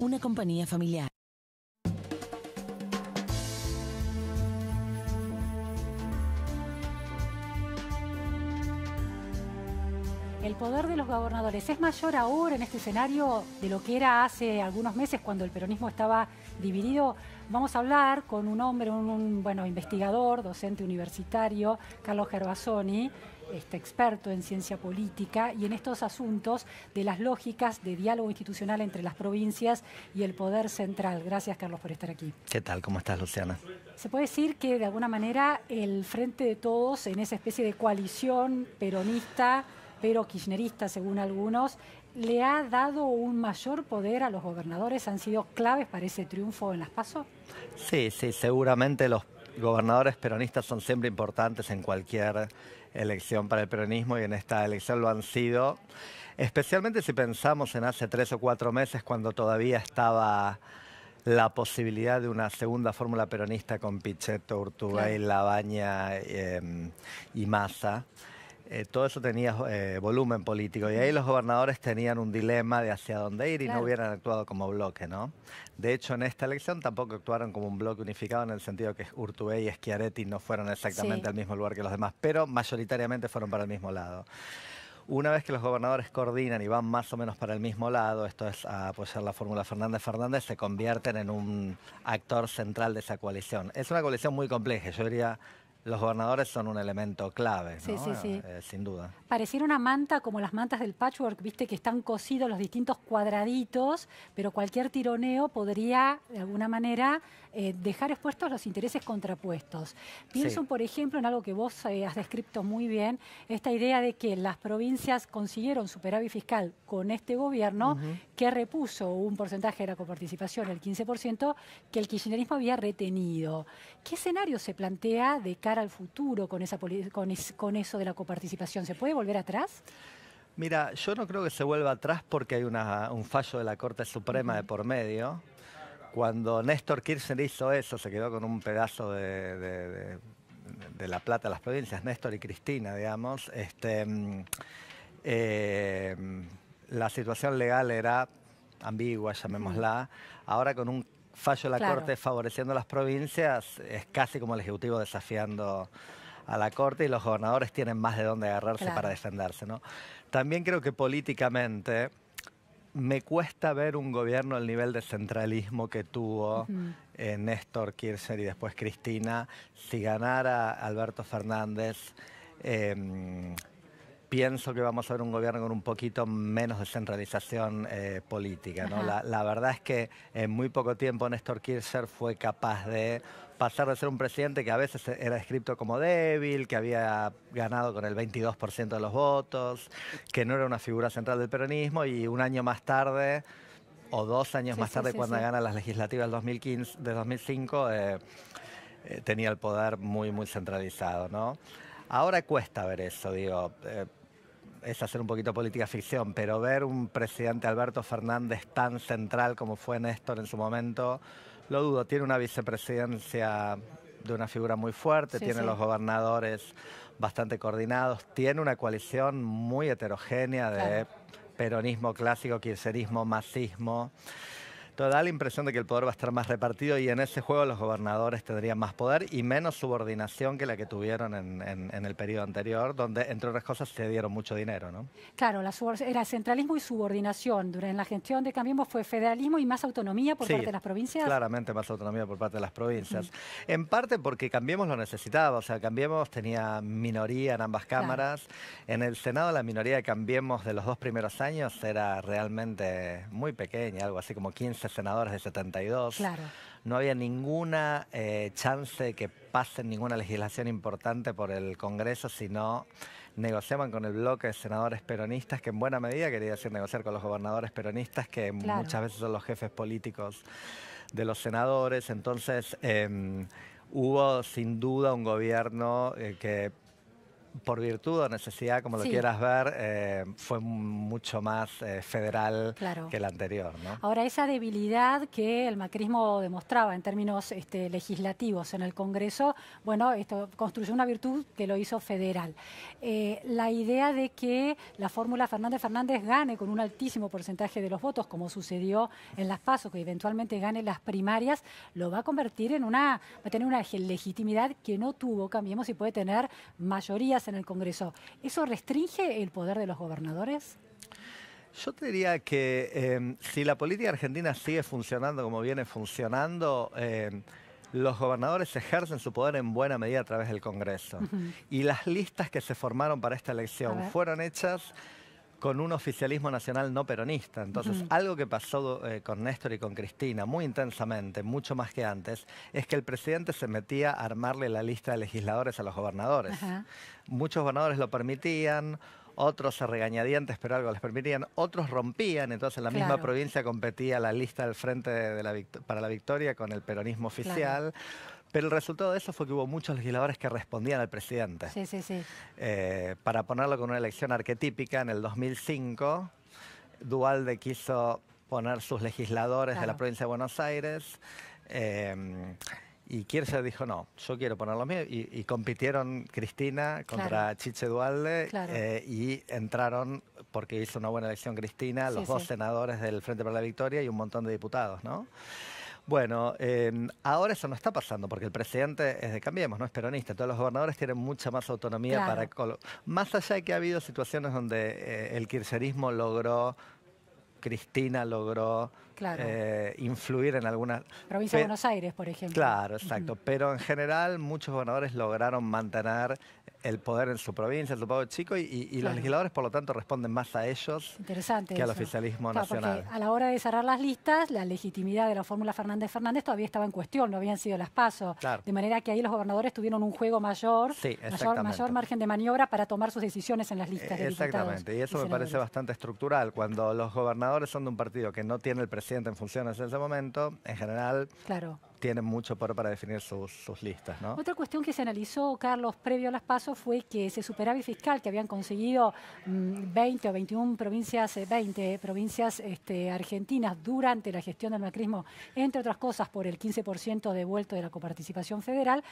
una compañía familiar. El poder de los gobernadores es mayor ahora en este escenario de lo que era hace algunos meses cuando el peronismo estaba dividido. Vamos a hablar con un hombre, un, bueno, investigador, docente universitario, Carlos Gervasoni, este, experto en ciencia política y en estos asuntos de las lógicas de diálogo institucional entre las provincias y el poder central. Gracias, Carlos, por estar aquí. ¿Qué tal? ¿Cómo estás, Luciana? Se puede decir que, de alguna manera, el Frente de Todos, en esa especie de coalición peronista, pero kirchnerista, según algunos, le ha dado un mayor poder a los gobernadores? ¿Han sido claves para ese triunfo en las PASO? Sí, sí, seguramente los gobernadores peronistas son siempre importantes en cualquier elección para el peronismo y en esta elección lo han sido, especialmente si pensamos en hace tres o cuatro meses cuando todavía estaba la posibilidad de una segunda fórmula peronista con Pichetto, Urtubey, Labaña em, y Massa. Eh, todo eso tenía eh, volumen político y ahí los gobernadores tenían un dilema de hacia dónde ir y no hubieran actuado como bloque, ¿no? De hecho, en esta elección tampoco actuaron como un bloque unificado en el sentido que Urtubey y Schiaretti no fueron exactamente al mismo lugar que los demás, pero mayoritariamente fueron para el mismo lado. Una vez que los gobernadores coordinan y van más o menos para el mismo lado, esto es a apoyar la fórmula Fernández Fernández, se convierten en un actor central de esa coalición. Es una coalición muy compleja, yo diría los gobernadores son un elemento clave, eh, eh, sin duda. Pareciera una manta como las mantas del patchwork, viste, que están cosidos los distintos cuadraditos, pero cualquier tironeo podría, de alguna manera, eh, dejar expuestos los intereses contrapuestos. Pienso, por ejemplo, en algo que vos has descrito muy bien, esta idea de que las provincias consiguieron superávit fiscal con este gobierno, que repuso un porcentaje de la coparticipación, el 15%, que el kirchnerismo había retenido. ¿Qué escenario se plantea de cada al futuro con, esa, con, con eso de la coparticipación? ¿Se puede volver atrás? Mira, yo no creo que se vuelva atrás porque hay un fallo de la Corte Suprema de por medio. Cuando Néstor Kirchner hizo eso, se quedó con un pedazo de, la plata de las provincias, Néstor y Cristina, digamos. Este, mm, eh, mm, la situación legal era ambigua, llamémosla. Ahora con un fallo la Corte favoreciendo las provincias es casi como el Ejecutivo desafiando a la Corte y los gobernadores tienen más de dónde agarrarse para defenderse. ¿no? También creo que políticamente me cuesta ver un gobierno al nivel de centralismo que tuvo Néstor Kirchner y después Cristina. Si ganara Alberto Fernández... Em, pienso que vamos a ver un gobierno con un poquito menos descentralización eh, política. ¿no? La, verdad es que en muy poco tiempo Néstor Kirchner fue capaz de pasar de ser un presidente que a veces era descrito como débil, que había ganado con el 22% de los votos, que no era una figura central del peronismo y un año más tarde o dos años más tarde cuando gana las legislativas del de 2005 eh, eh, tenía el poder muy muy centralizado, ¿no? Ahora cuesta ver eso, digo, eh, es hacer un poquito política ficción, pero ver un presidente Alberto Fernández tan central como fue Néstor en su momento, lo dudo. Tiene una vicepresidencia de una figura muy fuerte, tiene los gobernadores bastante coordinados, tiene una coalición muy heterogénea de peronismo clásico, kirchnerismo, masismo da la impresión de que el poder va a estar más repartido y en ese juego los gobernadores tendrían más poder y menos subordinación que la que tuvieron en, el periodo anterior, donde, entre otras cosas, se dieron mucho dinero, ¿no? Claro, era centralismo y subordinación. Durante la gestión de Cambiemos fue federalismo y más autonomía por parte de las provincias. claramente más autonomía por parte de las provincias. En parte porque Cambiemos lo necesitaba, o sea, Cambiemos tenía minoría en ambas cámaras. En el Senado la minoría de Cambiemos de los dos primeros años era realmente muy pequeña, algo así como 15 senadores de 72. Claro. No había ninguna eh, chance de que pasen ninguna legislación importante por el Congreso si no negociaban con el bloque de senadores peronistas, que en buena medida quería decir negociar con los gobernadores peronistas, que muchas veces son los jefes políticos de los senadores. Entonces. Em, hubo sin duda un gobierno eh, que por virtud o necesidad, como lo quieras ver, eh, fue mucho más eh, federal que el anterior. Ahora, esa debilidad que el macrismo demostraba en términos este, legislativos en el Congreso, bueno, esto construyó una virtud que lo hizo federal. Eh, la idea de que la fórmula Fernández Fernández gane con un altísimo porcentaje de los votos, como sucedió en las PASO, que eventualmente gane las primarias, lo va a convertir en una, va a tener una legitimidad que no tuvo, cambiemos, y puede tener mayoría en el Congreso, ¿eso restringe el poder de los gobernadores? Yo te diría que em, si la política argentina sigue funcionando como viene funcionando, em, los gobernadores ejercen su poder en buena medida a través del Congreso. Y las listas que se formaron para esta elección fueron hechas con un oficialismo nacional no peronista. Entonces, algo que pasó eh, con Néstor y con Cristina muy intensamente, mucho más que antes, es que el presidente se metía a armarle la lista de legisladores a los gobernadores. Muchos gobernadores lo permitían, otros se regañadientes, pero algo les permitían, otros rompían, entonces en la misma provincia competía la lista del Frente de la para la Victoria con el peronismo oficial. Pero el resultado de eso fue que hubo muchos legisladores que respondían al presidente. Sí, sí, sí. Eh, para ponerlo con una elección arquetípica, en el 2005, Dualde quiso poner sus legisladores de la provincia de Buenos Aires. Em, y Kirchner dijo, no, yo quiero poner lo mío. Y, compitieron Cristina contra Chiche Dualde eh, y entraron, porque hizo una buena elección Cristina, los dos senadores del Frente para la Victoria y un montón de diputados, ¿no? Bueno, em, ahora eso no está pasando porque el presidente es de Cambiemos, no es peronista. Todos los gobernadores tienen mucha más autonomía para... más allá de que ha habido situaciones donde eh, el kirchnerismo logró Cristina logró eh, influir en alguna... Provincia de Buenos Aires, por ejemplo. Claro, exacto. Pero en general muchos gobernadores lograron mantener el poder en su provincia, el su chico, y, y los legisladores, por lo tanto, responden más a ellos que al oficialismo nacional. a la hora de cerrar las listas, la legitimidad de la fórmula Fernández-Fernández todavía estaba en cuestión, no habían sido las pasos. De manera que ahí los gobernadores tuvieron un juego mayor, mayor, margen de maniobra para tomar sus decisiones en las eh, listas. exactamente, y eso me parece bastante estructural. Cuando los gobernadores son de un partido que no tiene el presidente en funciones en ese momento, en general... Claro tienen mucho poder para definir sus, listas. ¿no? Otra cuestión que se analizó, Carlos, previo a las pasos fue que ese superávit fiscal que habían conseguido 20 mm, o 21 provincias, 20 eh, provincias este, argentinas durante la gestión del macrismo, entre otras cosas por el 15% devuelto de la coparticipación federal,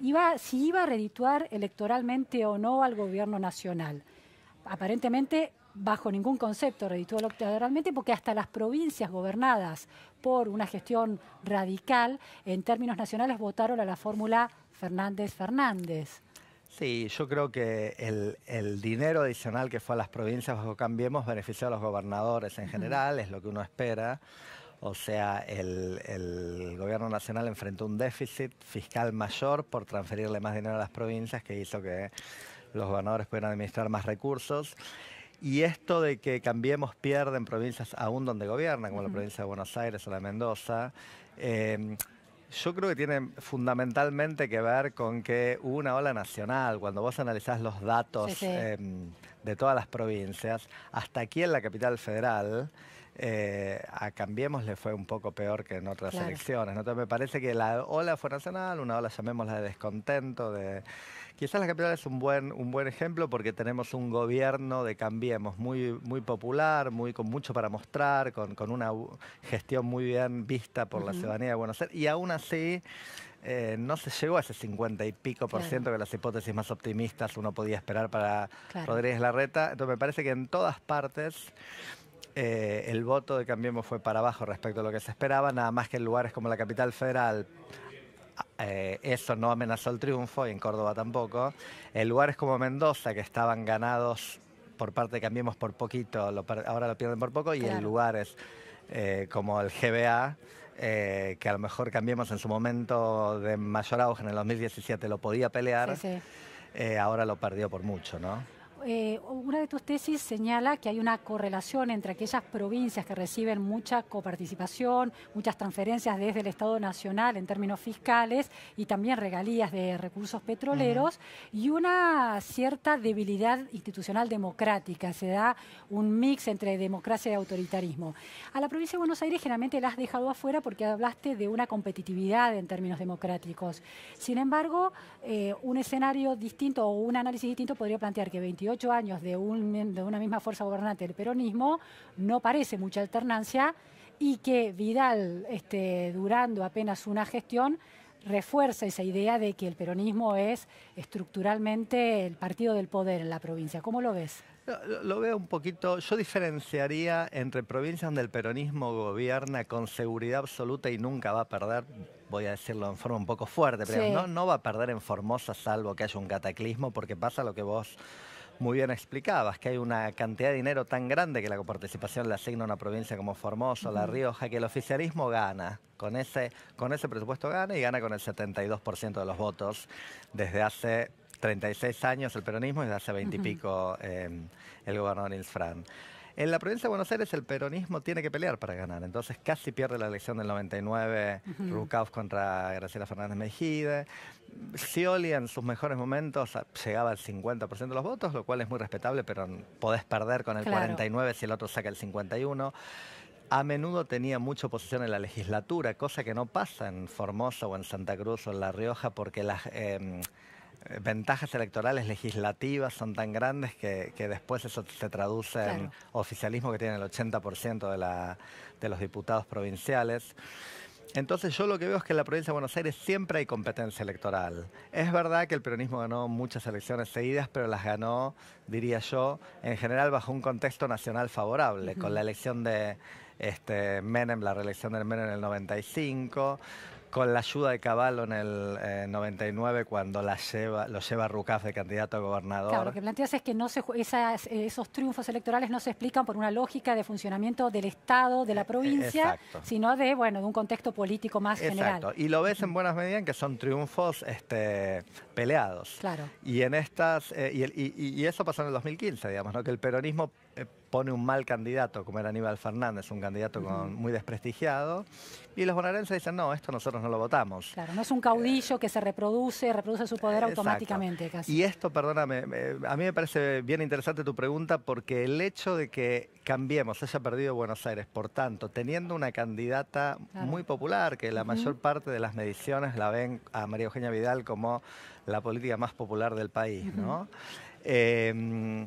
iba, si iba a redituar electoralmente o no al gobierno nacional. Aparentemente bajo ningún concepto redituó electoralmente, porque hasta las provincias gobernadas por una gestión radical, en términos nacionales, votaron a la fórmula Fernández-Fernández. Sí, yo creo que el, dinero adicional que fue a las provincias bajo Cambiemos benefició a los gobernadores en general, es lo que uno espera. O sea, el, el, gobierno nacional enfrentó un déficit fiscal mayor por transferirle más dinero a las provincias que hizo que los gobernadores pudieran administrar más recursos. Y esto de que Cambiemos pierde en provincias aún donde gobierna, como la provincia de Buenos Aires o la Mendoza, em, yo creo que tiene fundamentalmente que ver con que hubo una ola nacional. Cuando vos analizás los datos em, de todas las provincias, hasta aquí en la capital federal, eh, a Cambiemos le fue un poco peor que en otras elecciones. me parece que la ola fue nacional, una ola llamémosla de descontento, de Quizás la capital es un buen, un buen ejemplo porque tenemos un gobierno de Cambiemos muy, muy popular, muy, con mucho para mostrar, con, una gestión muy bien vista por la ciudadanía de Buenos Aires. Y aún así... Eh, no se llegó a ese 50 y pico por ciento que las hipótesis más optimistas uno podía esperar para Rodríguez Larreta. Entonces me parece que en todas partes eh, el voto de Cambiemos fue para abajo respecto a lo que se esperaba, nada más que en lugares como la capital federal, eh, eso no amenazó el triunfo y en Córdoba tampoco. En lugares como Mendoza, que estaban ganados por parte de Cambiemos por poquito, ahora lo pierden por poco, y en lugares eh, como el GBA, eh, que a lo mejor Cambiemos en su momento de mayor auge en el 2017 lo podía pelear, ahora lo perdió por mucho, ¿no? Eh, una de tus tesis señala que hay una correlación entre aquellas provincias que reciben mucha coparticipación, muchas transferencias desde el Estado Nacional en términos fiscales y también regalías de recursos petroleros y una cierta debilidad institucional democrática. Se da un mix entre democracia y autoritarismo. A la provincia de Buenos Aires generalmente la has dejado afuera porque hablaste de una competitividad en términos democráticos. Sin embargo, eh, un escenario distinto o un análisis distinto podría plantear que 28 años de, una misma fuerza gobernante el peronismo, no parece mucha alternancia y que Vidal, este, durando apenas una gestión, refuerza esa idea de que el peronismo es estructuralmente el partido del poder en la provincia. ¿Cómo lo ves? Lo, veo un poquito, yo diferenciaría entre provincias donde el peronismo gobierna con seguridad absoluta y nunca va a perder, voy a decirlo en forma un poco fuerte, pero no, no va a perder en Formosa salvo que haya un cataclismo porque pasa lo que vos muy bien explicabas, que hay una cantidad de dinero tan grande que la coparticipación le asigna a una provincia como Formosa, La Rioja, que el oficialismo gana, con ese, con ese presupuesto gana y gana con el 72% de los votos desde hace 36 años el peronismo y desde hace 20 y pico eh, el gobernador Nils en la provincia de Buenos Aires el peronismo tiene que pelear para ganar, entonces casi pierde la elección del 99, uh contra Graciela Fernández Mejide. Scioli en sus mejores momentos llegaba al 50% de los votos, lo cual es muy respetable, pero podés perder con el 49 si el otro saca el 51 a menudo tenía mucha oposición en la legislatura, cosa que no pasa en Formosa o en Santa Cruz o en La Rioja, porque las, em, eh, ventajas electorales legislativas son tan grandes que, después eso se traduce en oficialismo que tiene el 80% de, los diputados provinciales. Entonces yo lo que veo es que en la provincia de Buenos Aires siempre hay competencia electoral. Es verdad que el peronismo ganó muchas elecciones seguidas, pero las ganó, diría yo, en general bajo un contexto nacional favorable, con la elección de este, Menem, la reelección del Menem en el 95, con la ayuda de Caballo en el 99 eh, cuando la lleva, lo lleva Rucaf de candidato a gobernador. Claro, lo que planteas es que no se, esos triunfos electorales no se explican por una lógica de funcionamiento del Estado, de la eh, provincia, sino de, bueno, de un contexto político más Exacto. Y lo ves en buenas medidas en que son triunfos este, peleados. Claro. Y en estas eh, y, eso pasó en el 2015, digamos, ¿no? que el peronismo eh, pone un mal candidato, como era Aníbal Fernández, un candidato muy desprestigiado, y los bonaerenses dicen, no, esto nosotros no lo votamos. Claro, no es un caudillo eh, que se reproduce, reproduce su poder automáticamente casi. Y esto, perdóname, a mí me parece bien interesante tu pregunta porque el hecho de que Cambiemos haya perdido Buenos Aires, por tanto, teniendo una candidata muy popular, que la mayor parte de las mediciones la ven a María Eugenia Vidal como la política más popular del país, ¿no? Eh,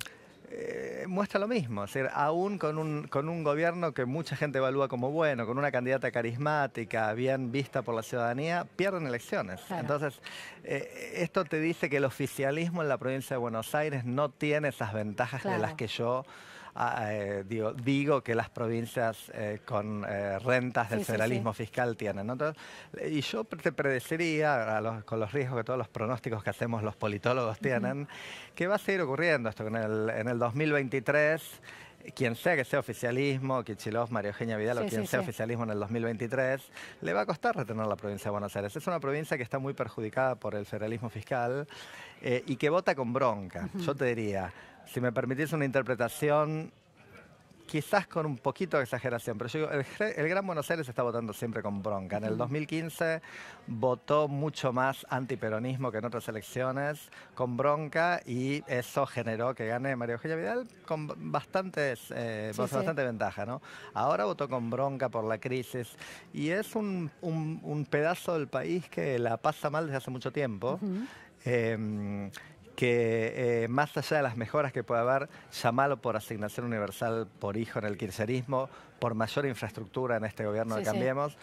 eh, muestra lo mismo, aún con un, con un gobierno que mucha gente evalúa como bueno, con una candidata carismática, bien vista por la ciudadanía, pierden elecciones. Entonces, eh, esto te dice que el oficialismo en la provincia de Buenos Aires no tiene esas ventajas de las que yo... Ah, eh, digo, digo, que las provincias eh, con eh, rentas del federalismo fiscal tienen. y yo te predeciría, con los riesgos que todos los pronósticos que hacemos los politólogos tienen, que va a seguir ocurriendo esto, en el, en el 2023 quien sea que sea oficialismo, Kichilov, Mario Eugenia Vidal quien sea oficialismo en el 2023, le va a costar retener la provincia de Buenos Aires. Es una provincia que está muy perjudicada por el federalismo fiscal eh, y que vota con bronca. Yo te diría, si me permitís una interpretación, quizás con un poquito de exageración, pero el, Gran Buenos Aires está votando siempre con bronca. En el 2015 votó mucho más antiperonismo que en otras elecciones, con bronca, y eso generó que gane María Eugenia Vidal con bastantes, eh, bastante ventaja. ¿no? Ahora votó con bronca por la crisis, y es un, pedazo del país que la pasa mal desde hace mucho tiempo. Em, que eh, más allá de las mejoras que pueda haber, llamalo por asignación universal por hijo en el kirchnerismo, por mayor infraestructura en este gobierno que de Cambiemos,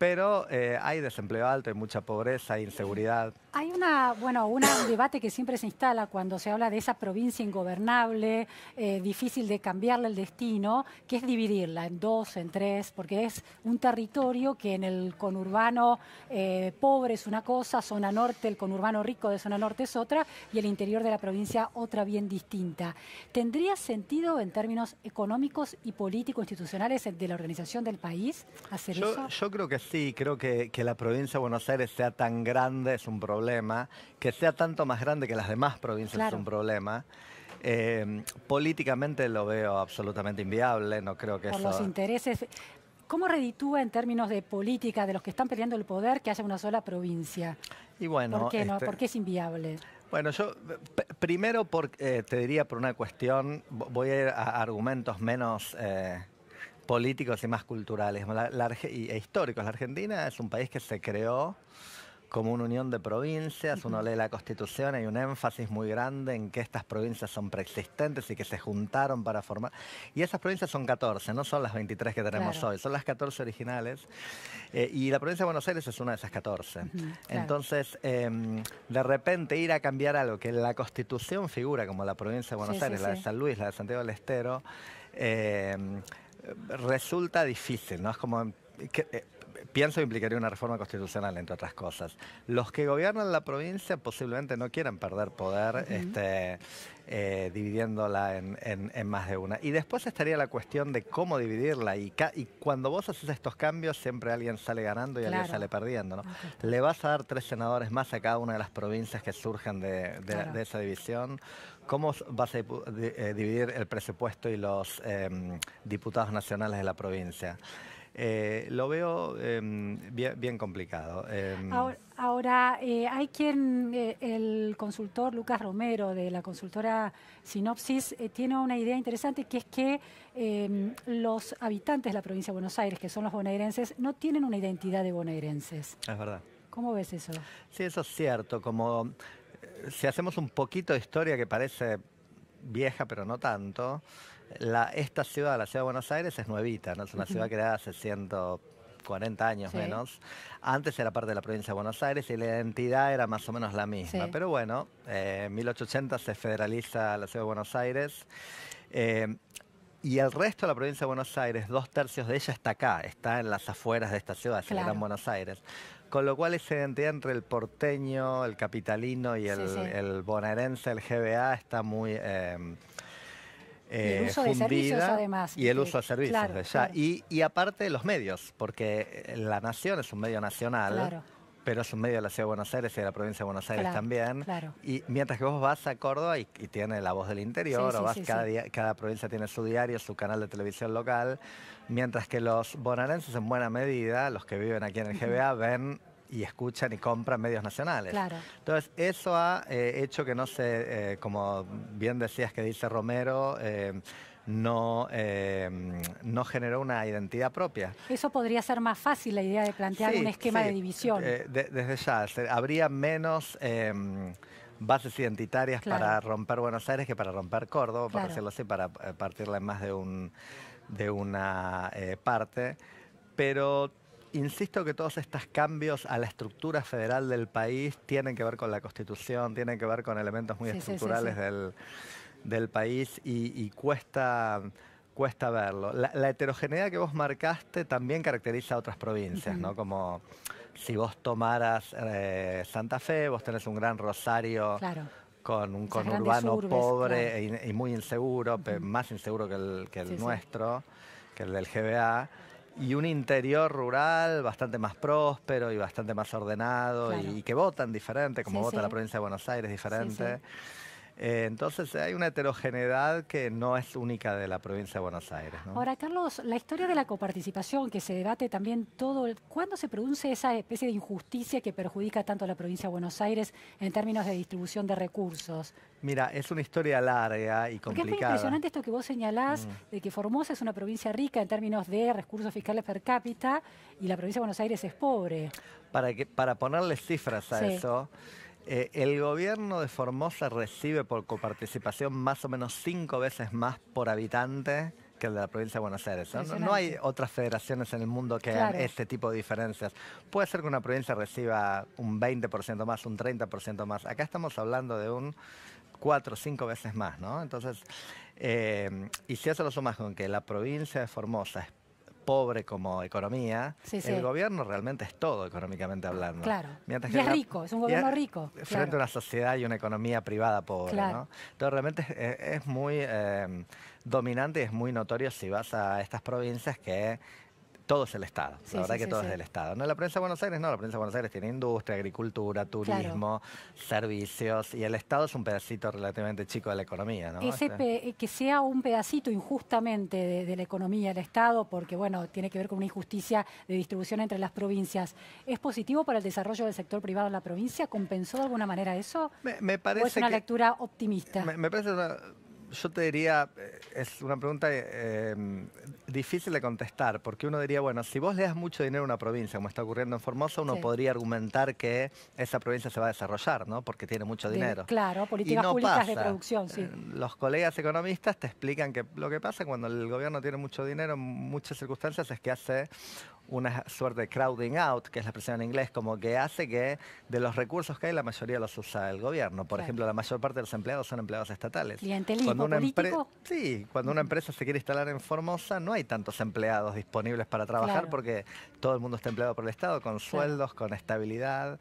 pero eh, hay desempleo alto, hay mucha pobreza, hay inseguridad. Hay una, bueno, un debate que siempre se instala cuando se habla de esa provincia ingobernable, eh, difícil de cambiarle el destino, que es dividirla en dos, en tres, porque es un territorio que en el conurbano eh, pobre es una cosa, zona norte, el conurbano rico de zona norte es otra, y el interior de la provincia otra bien distinta. ¿Tendría sentido en términos económicos y político-institucionales de la organización del país hacer yo, eso? Yo creo que sí, creo que, que la provincia de Buenos Aires sea tan grande es un problema, que sea tanto más grande que las demás provincias es un problema. Eh, políticamente lo veo absolutamente inviable, no creo que Por los intereses... ¿Cómo reditúa en términos de política de los que están perdiendo el poder que haya una sola provincia? ¿Por qué, no? Este ¿Por es inviable? Bueno, yo primero eh, te diría por una cuestión, voy a ir a argumentos menos... Eh, políticos y más culturales e históricos. La Argentina es un país que se creó como una unión de provincias, uno lee la Constitución, hay un énfasis muy grande en que estas provincias son preexistentes y que se juntaron para formar. Y esas provincias son 14, no son las 23 que tenemos hoy, son las 14 originales. Eh, y la provincia de Buenos Aires es una de esas 14. Entonces, em, de repente ir a cambiar algo que la Constitución figura como la provincia de Buenos Aires, la de San Luis, la de Santiago del Estero, em, resulta difícil, ¿no? Es como... Eh, pienso implicaría una reforma constitucional, entre otras cosas. Los que gobiernan la provincia posiblemente no quieran perder poder, este, eh, dividiéndola en, más de una. Y después estaría la cuestión de cómo dividirla. Y, cuando vos haces estos cambios, siempre alguien sale ganando y alguien sale perdiendo. ¿no? Le vas a dar tres senadores más a cada una de las provincias que surjan de, esa división. ¿Cómo vas a eh, dividir el presupuesto y los em, diputados nacionales de la provincia? Eh, lo veo em, bien, complicado. Em, ahora, eh, hay quien, eh, el consultor Lucas Romero de la consultora Sinopsis, tiene una idea interesante que es que em, los habitantes de la provincia de Buenos Aires, que son los bonaerenses, no tienen una identidad de bonaerenses. Es verdad. ¿Cómo ves eso? Sí, eso es cierto. Como si hacemos un poquito de historia que parece vieja, pero no tanto, esta ciudad, la ciudad de Buenos Aires, es nuevita, ¿no? es una ciudad creada hace 140 años menos. Antes era parte de la provincia de Buenos Aires y la identidad era más o menos la misma. Pero bueno, eh, en 1880 se federaliza la ciudad de Buenos Aires. Eh, y el resto de la provincia de Buenos Aires, dos tercios de ella está acá, está en las afueras de esta ciudad, claro. en Buenos Aires. Con lo cual esa identidad entre el porteño, el capitalino y el, bonaerense, el GBA, está muy eh, y el eh, uso de servicios además. Y el uso de servicios Y, aparte los medios, porque eh, La Nación es un medio nacional. Pero es un medio de la Ciudad de Buenos Aires y de la provincia de Buenos Aires también. Y mientras que vos vas a Córdoba y, tiene la voz del interior, o vas cada, día, cada provincia tiene su diario, su canal de televisión local, mientras que los bonaerenses en buena medida, los que viven aquí en el GBA, ven y escuchan y compran medios nacionales. Entonces, eso ha eh, hecho que no se, eh, como bien decías que dice Romero, eh, no, no generó una identidad propia. Eso podría ser más fácil la idea de plantear un esquema de división. desde ya, habría menos em, bases identitarias para romper Buenos Aires que para romper Córdoba, para decirlo así, para partirla en más de, un, de una parte. Pero insisto que todos estos cambios a la estructura federal del país tienen que ver con la Constitución, tienen que ver con elementos muy estructurales del, país y, cuesta cuesta verlo. La, heterogeneidad que vos marcaste también caracteriza a otras provincias, ¿no? Como si vos tomaras eh, Santa Fe, vos tenés un gran Rosario con un conurbano pobre e y muy inseguro, más inseguro que el, nuestro, que el del GBA y un interior rural bastante más próspero y bastante más ordenado y, que votan diferente, como vota la provincia de Buenos Aires diferente. Eh, entonces hay una heterogeneidad que no es única de la provincia de Buenos Aires. Ahora, Carlos, la historia de la coparticipación que se debate también todo, ¿cuándo se produce esa especie de injusticia que perjudica tanto a la provincia de Buenos Aires en términos de distribución de recursos? Mira, es una historia larga y complicada. Porque es muy impresionante esto que vos señalás, mm. de que Formosa es una provincia rica en términos de recursos fiscales per cápita y la provincia de Buenos Aires es pobre. Para, para ponerle cifras a eso, eh, el gobierno de Formosa recibe por coparticipación más o menos cinco veces más por habitante que el de la provincia de Buenos Aires. No, hay otras federaciones en el mundo que hagan este tipo de diferencias. Puede ser que una provincia reciba un 20% más, un 30% más. Acá estamos hablando de un cuatro o cinco veces más, ¿no? Entonces, eh, y si eso lo sumas con que la provincia de Formosa es pobre como economía, el gobierno realmente es todo económicamente hablando. Claro. y es rico, es un gobierno rico. Frente a una sociedad y una economía privada pobre, ¿no? Entonces realmente es, eh, muy eh, dominante y es muy notorio si vas a estas provincias que todo es el Estado, la verdad que todo es el Estado. No, la prensa de Buenos Aires no, la prensa de Buenos Aires tiene industria, agricultura, turismo, servicios, y el Estado es un pedacito relativamente chico de la economía, ¿no? Este. Eh, que sea un pedacito injustamente de, la economía del Estado, porque bueno, tiene que ver con una injusticia de distribución entre las provincias, ¿es positivo para el desarrollo del sector privado en la provincia? ¿Compensó de alguna manera eso? Me, parece es una lectura optimista? Me, yo te diría, eh, es una pregunta eh, difícil de contestar, porque uno diría, bueno, si vos le das mucho dinero a una provincia, como está ocurriendo en Formosa, uno podría argumentar que esa provincia se va a desarrollar, ¿no? Porque tiene mucho dinero. claro, políticas públicas de producción, sí. Eh, los colegas economistas te explican que lo que pasa cuando el gobierno tiene mucho dinero en muchas circunstancias es que hace una suerte de crowding out, que es la expresión en inglés, como que hace que de los recursos que hay la mayoría los usa el gobierno. Por ejemplo, la mayor parte de los empleados son empleados estatales. cuando una político. Sí, cuando una empresa se quiere instalar en Formosa no hay tantos empleados disponibles para trabajar porque todo el mundo está empleado por el Estado, con sueldos, con estabilidad.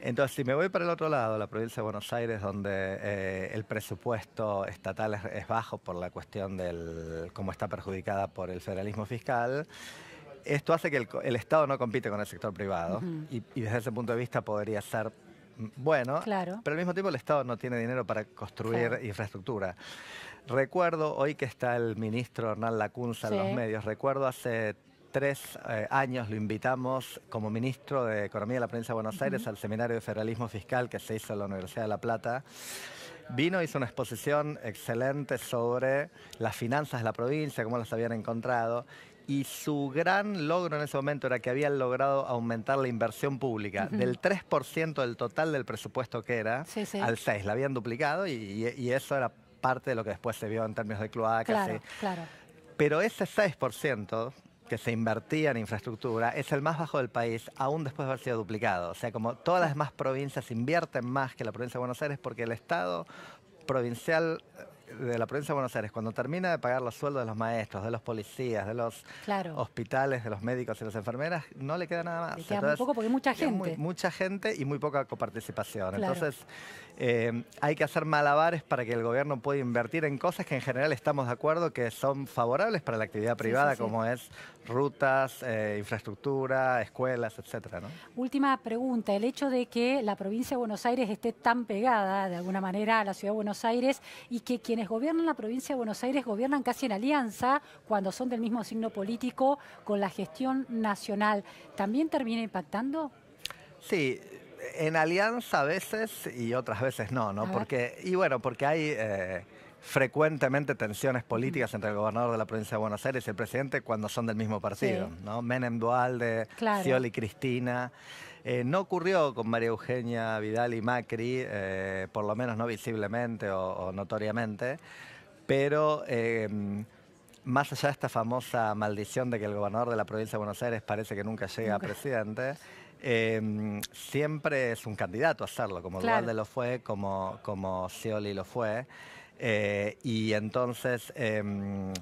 Entonces, si me voy para el otro lado, la provincia de Buenos Aires, donde eh, el presupuesto estatal es, bajo por la cuestión del cómo está perjudicada por el federalismo fiscal, esto hace que el, Estado no compite con el sector privado y, desde ese punto de vista podría ser mm, bueno, pero al mismo tiempo el Estado no tiene dinero para construir infraestructura. Recuerdo, hoy que está el ministro Hernán Lacunza en los medios, recuerdo hace tres eh, años lo invitamos como ministro de Economía de la Provincia de Buenos Aires al Seminario de Federalismo Fiscal que se hizo en la Universidad de La Plata. Vino, hizo una exposición excelente sobre las finanzas de la provincia, cómo las habían encontrado, y su gran logro en ese momento era que habían logrado aumentar la inversión pública del 3% del total del presupuesto que era al 6%. La habían duplicado y, eso era parte de lo que después se vio en términos de cloacas. Claro, claro. Pero ese 6% que se invertía en infraestructura es el más bajo del país, aún después de haber sido duplicado. O sea, como todas las demás provincias invierten más que la provincia de Buenos Aires porque el Estado provincial de la provincia de Buenos Aires, cuando termina de pagar los sueldos de los maestros, de los policías, de los hospitales, de los médicos y las enfermeras, no le queda nada más. Le queda poco porque hay mucha gente. mucha gente y muy poca coparticipación. Entonces, eh, hay que hacer malabares para que el gobierno pueda invertir en cosas que en general estamos de acuerdo que son favorables para la actividad privada, como es rutas, eh, infraestructura, escuelas, etcétera. Última pregunta, el hecho de que la provincia de Buenos Aires esté tan pegada de alguna manera a la ciudad de Buenos Aires y que quienes gobiernan la provincia de Buenos Aires gobiernan casi en alianza cuando son del mismo signo político con la gestión nacional, ¿también termina impactando? Sí, en alianza a veces y otras veces no, ¿no? porque, y bueno, porque hay eh, frecuentemente tensiones políticas entre el gobernador de la provincia de Buenos Aires y el presidente cuando son del mismo partido, ¿no? Menem Dualde, claro. Scioli Cristina. Eh, no ocurrió con María Eugenia Vidal y Macri, eh, por lo menos no visiblemente o notoriamente, pero em, más allá de esta famosa maldición de que el gobernador de la provincia de Buenos Aires parece que nunca llega a presidente, Em, siempre es un candidato a hacerlo, como claro. lo fue, como, como Scioli lo fue. Eh, y entonces, em, eh,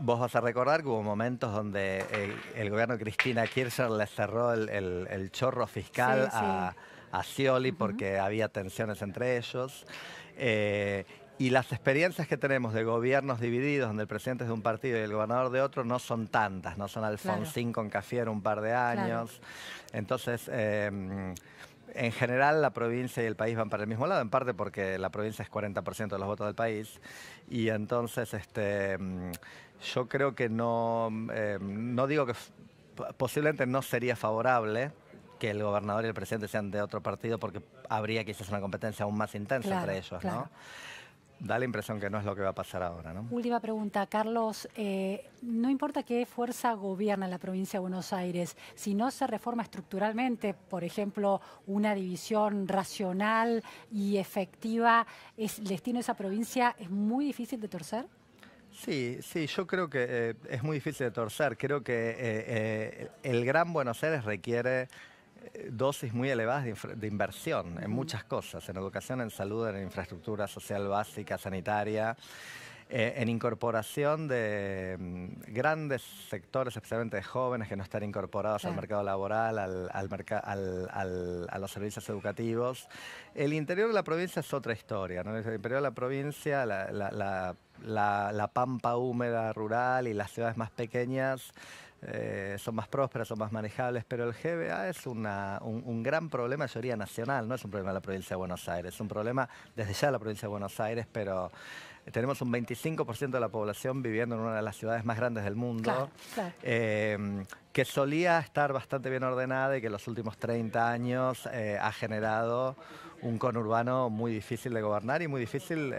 vos vas a recordar que hubo momentos donde eh, el gobierno de Cristina Kirchner le cerró el, chorro fiscal a a porque había tensiones entre ellos. Y las experiencias que tenemos de gobiernos divididos, donde el presidente es de un partido y el gobernador de otro, no son tantas, no son Alfonsín claro. con Cafiero un par de años. Entonces, em, en general la provincia y el país van para el mismo lado, en parte porque la provincia es 40% de los votos del país. Y entonces, este, em, yo creo que no, em, no digo que posiblemente no sería favorable que el gobernador y el presidente sean de otro partido porque habría quizás una competencia aún más intensa entre ellos, ¿no? da la impresión que no es lo que va a pasar ahora. ¿no? Última pregunta, Carlos. Eh, no importa qué fuerza gobierna la provincia de Buenos Aires, si no se reforma estructuralmente, por ejemplo, una división racional y efectiva, es, ¿el destino de esa provincia es muy difícil de torcer? Sí, sí, yo creo que eh, es muy difícil de torcer. Creo que eh, el Gran Buenos Aires requiere dosis muy elevadas de, inversión en muchas cosas, en educación, en salud, en infraestructura social básica, sanitaria. Eh, en incorporación de mm, grandes sectores, especialmente de jóvenes que no están incorporados al mercado laboral, al, al, a los servicios educativos. El interior de la provincia es otra historia, ¿no? El interior de la provincia, la, la pampa húmeda rural y las ciudades más pequeñas eh, son más prósperas, son más manejables, pero el GBA es un, gran problema de mayoría nacional, no es un problema de la provincia de Buenos Aires, es un problema desde ya de la provincia de Buenos Aires, pero tenemos un 25% de la población viviendo en una de las ciudades más grandes del mundo, eh, que solía estar bastante bien ordenada y que en los últimos 30 años eh, ha generado un conurbano muy difícil de gobernar y muy difícil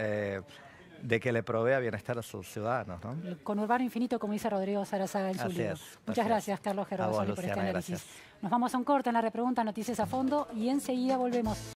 de que le provea bienestar a sus ciudadanos. ¿no? Con Urbano Infinito, como dice Rodrigo Sarazaga en su libro. Muchas gracias, Carlos Gerardo, por este análisis. Nos vamos a un corte en la repregunta Noticias a Fondo y enseguida volvemos.